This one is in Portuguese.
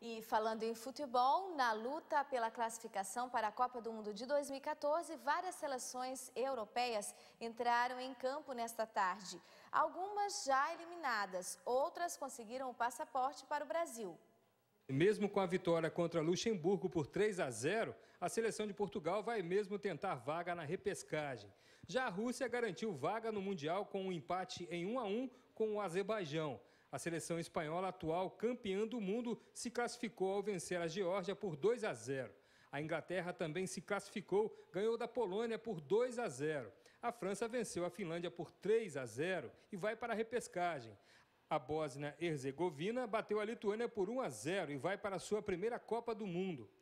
E falando em futebol, na luta pela classificação para a Copa do Mundo de 2014, várias seleções europeias entraram em campo nesta tarde. Algumas já eliminadas, outras conseguiram o passaporte para o Brasil. Mesmo com a vitória contra Luxemburgo por 3 a 0, a seleção de Portugal vai mesmo tentar vaga na repescagem. Já a Rússia garantiu vaga no Mundial com um empate em 1 a 1 com o Azerbaijão. A seleção espanhola, atual campeã do mundo, se classificou ao vencer a Geórgia por 2 a 0. A Inglaterra também se classificou, ganhou da Polônia por 2 a 0. A França venceu a Finlândia por 3 a 0 e vai para a repescagem. A Bósnia-Herzegovina bateu a Lituânia por 1 a 0 e vai para a sua primeira Copa do Mundo.